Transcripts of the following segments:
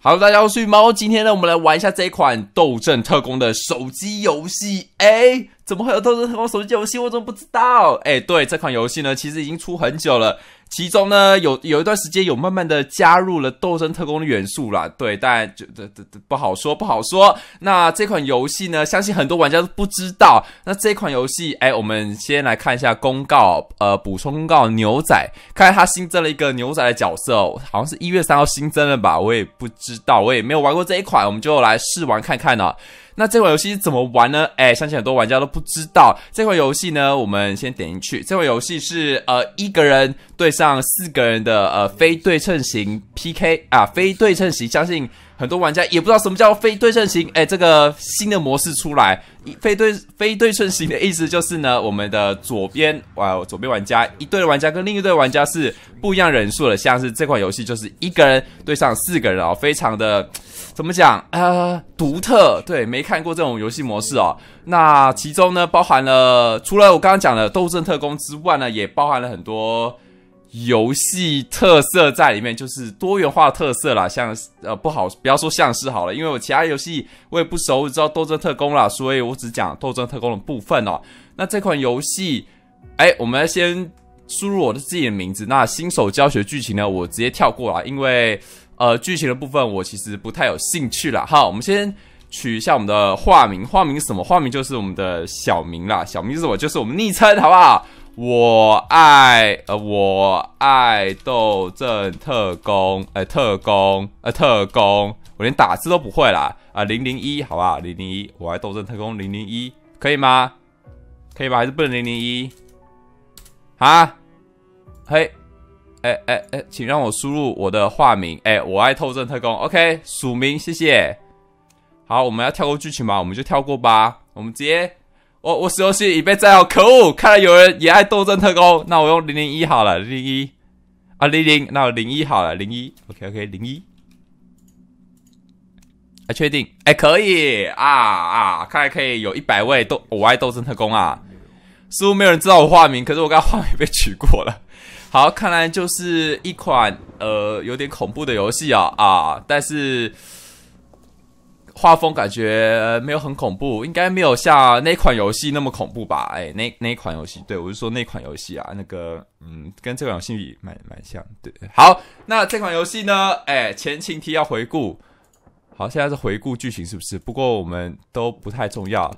好，大家好，我是玉猫，今天呢，我们来玩一下这一款《斗阵特工》的手机游戏哎。怎么会有斗争特工手机游戏？我怎么不知道？哎，对这款游戏呢，其实已经出很久了。其中呢，有有一段时间有慢慢的加入了斗争特工的元素啦，对，但就这这这不好说，不好说。那这款游戏呢，相信很多玩家都不知道。那这款游戏，哎，我们先来看一下公告，呃，补充公告，牛仔，看来他新增了一个牛仔的角色，哦，好像是一月三号新增的吧？我也不知道，我也没有玩过这一款，我们就来试玩看看呢。那这款游戏怎么玩呢？哎，相信很多玩家都不知道这款游戏呢。我们先点进去，这款游戏是呃一个人对上四个人的呃非对称型 P K 啊，非对称型，相信。很多玩家也不知道什么叫非对称型，哎，这个新的模式出来，非对非对称型的意思就是呢，我们的左边，哇，左边玩家一队玩家跟另一队玩家是不一样人数的，像是这款游戏就是一个人对上四个人哦，非常的怎么讲呃独特，对，没看过这种游戏模式哦。那其中呢包含了除了我刚刚讲的斗争特工之外呢，也包含了很多。游戏特色在里面就是多元化特色啦，像呃不好，不要说像是好了，因为我其他游戏我也不熟，我知道《斗争特工》啦，所以我只讲《斗争特工》的部分哦。那这款游戏，哎，我们先输入我的自己的名字。那新手教学剧情呢，我直接跳过了，因为呃剧情的部分我其实不太有兴趣了。好，我们先取一下我们的化名，化名什么？化名就是我们的小名啦，小名是我，就是我们昵称，好不好？我爱呃，我爱斗争特工，哎，特工，呃，特工，我连打字都不会啦，啊，零零一，好吧，零零一，我爱斗争特工零零一，可以吗？可以吧？还是不能零零一？啊？嘿，哎哎哎，请让我输入我的化名，哎，我爱斗争特工，OK，署名，谢谢。好，我们要跳过剧情吧，我们就跳过吧，我们直接。我我使用戏已被占了，可恶！看来有人也爱斗争特工。那我用零零一好了，零零一啊，零零那零一好了，零一，OK OK，零一确定，哎，可以啊啊！看来可以有一百位斗我爱斗争特工啊，似乎没有人知道我化名，可是我刚化名被取过了。好，看来就是一款呃有点恐怖的游戏啊啊，但是。画风感觉没有很恐怖，应该没有像那款游戏那么恐怖吧？哎，那那款游戏，对我是说那款游戏啊，那个嗯，跟这款游戏比蛮蛮像。对，好，那这款游戏呢？哎，前情提要回顾。好，现在是回顾剧情是不是？不过我们都不太重要。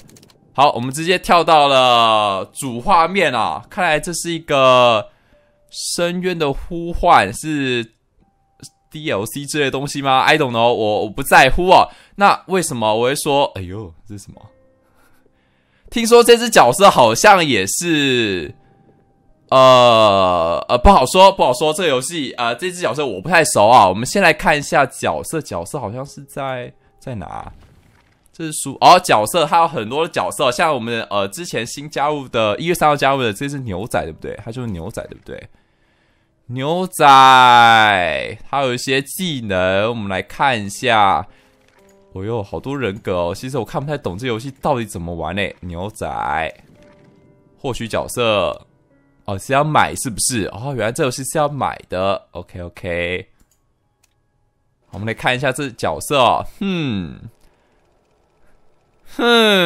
好，我们直接跳到了主画面啊！看来这是一个深渊的呼唤是。DLC 之类东西吗？I don't know，我我不在乎啊。那为什么我会说？哎呦，这是什么？听说这只角色好像也是，呃呃，不好说，不好说。这游戏啊，这只角色我不太熟啊。我们先来看一下角色，角色好像是在在哪？这是书哦。角色它有很多的角色，像我们呃之前新加入的一月三号加入的这只牛仔，对不对？它就是牛仔，对不对？牛仔，他有一些技能，我们来看一下。哦呦，好多人格哦！其实我看不太懂这游戏到底怎么玩嘞。牛仔，获取角色，哦是要买是不是？哦，原来这游戏是要买的。OK OK，我们来看一下这角色，哼哼。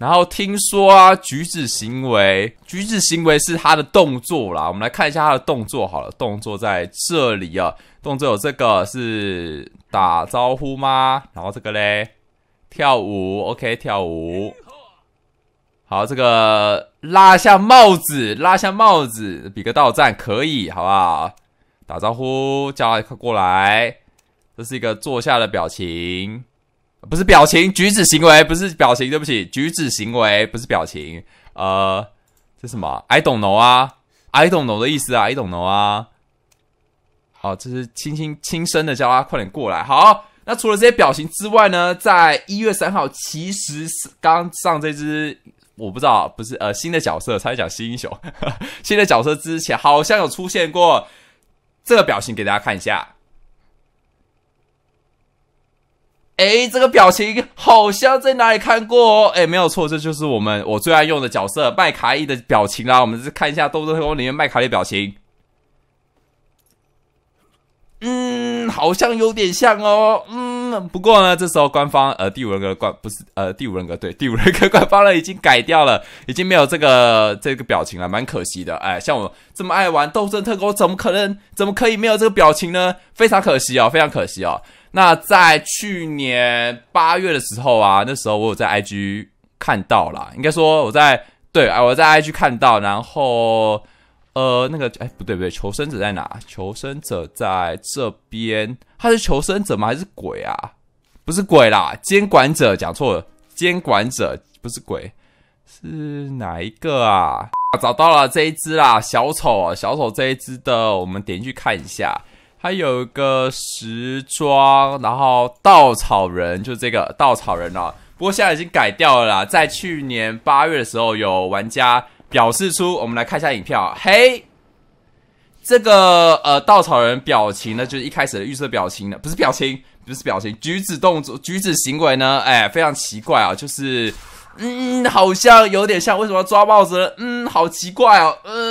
然后听说啊，举止行为，举止行为是他的动作啦。我们来看一下他的动作，好了，动作在这里啊，动作有这个是打招呼吗？然后这个嘞，跳舞，OK，跳舞。好，这个拉下帽子，拉下帽子，比个倒站可以，好不好？打招呼，叫他快过来，这是一个坐下的表情。不是表情，举止行为不是表情，对不起，举止行为不是表情。呃，这什么？i don't know 啊？i don't know 的意思啊？know 啊？好，这是轻轻轻声的叫他快点过来。好，那除了这些表情之外呢，在一月三号其实是刚上这只，我不知道，不是呃新的角色，差点讲新英雄，新的角色之前好像有出现过这个表情，给大家看一下。哎，这个表情好像在哪里看过哦！哎，没有错，这就是我们我最爱用的角色麦卡伊的表情啦。我们是看一下《斗阵特工》里面麦卡伊表情。嗯，好像有点像哦。嗯，不过呢，这时候官方呃第五人格官不是呃第五人格对第五人格官方呢已经改掉了，已经没有这个这个表情了，蛮可惜的。哎，像我这么爱玩《斗争特工》，怎么可能怎么可以没有这个表情呢？非常可惜哦，非常可惜哦。那在去年八月的时候啊，那时候我有在 IG 看到啦，应该说我在对，啊，我在 IG 看到，然后呃，那个哎，不对不对，求生者在哪？求生者在这边，他是求生者吗？还是鬼啊？不是鬼啦，监管者讲错了，监管者不是鬼，是哪一个啊？找到了这一只啦，小丑，小丑这一只的，我们点进去看一下。还有一个时装，然后稻草人就是这个稻草人啊。不过现在已经改掉了啦。在去年八月的时候，有玩家表示出，我们来看一下影片。嘿，这个呃稻草人表情呢，就是一开始的预设表情呢，不是表情，不是表情，举止动作、举止行为呢，哎，非常奇怪啊，就是嗯，好像有点像为什么要抓帽子？嗯，好奇怪哦，嗯。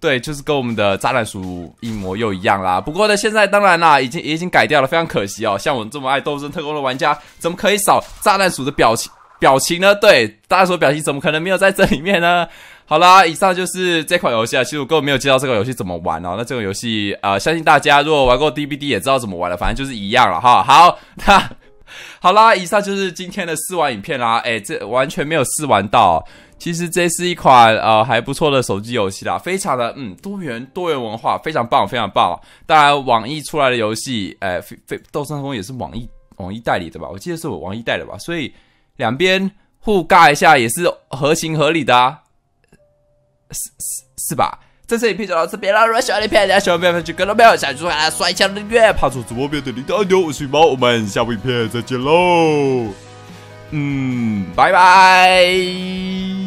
对，就是跟我们的炸弹鼠一模又一样啦。不过呢，现在当然啦，已经已经改掉了，非常可惜哦。像我们这么爱斗争特工的玩家，怎么可以少炸弹鼠的表情表情呢？对，炸弹鼠表情怎么可能没有在这里面呢？好啦，以上就是这款游戏。其实我根本没有介绍这款游戏怎么玩哦。那这款游戏，呃，相信大家如果玩过 D B D 也知道怎么玩了，反正就是一样了哈。好，那 好啦，以上就是今天的试玩影片啦。哎，这完全没有试玩到。其实这是一款呃还不错的手机游戏啦，非常的嗯多元多元文化，非常棒非常棒。当然网易出来的游戏，哎非非斗山峰也是网易网易代理的吧？我记得是我网易代的吧？所以两边互尬一下也是合情合理的啊，是是是吧？这次影片到此便了，若的弟漂亮小妹们请跟到没有？小猪快来一下日月，怕做主播边的零点二我五星我们下部影片再见喽，嗯，拜拜。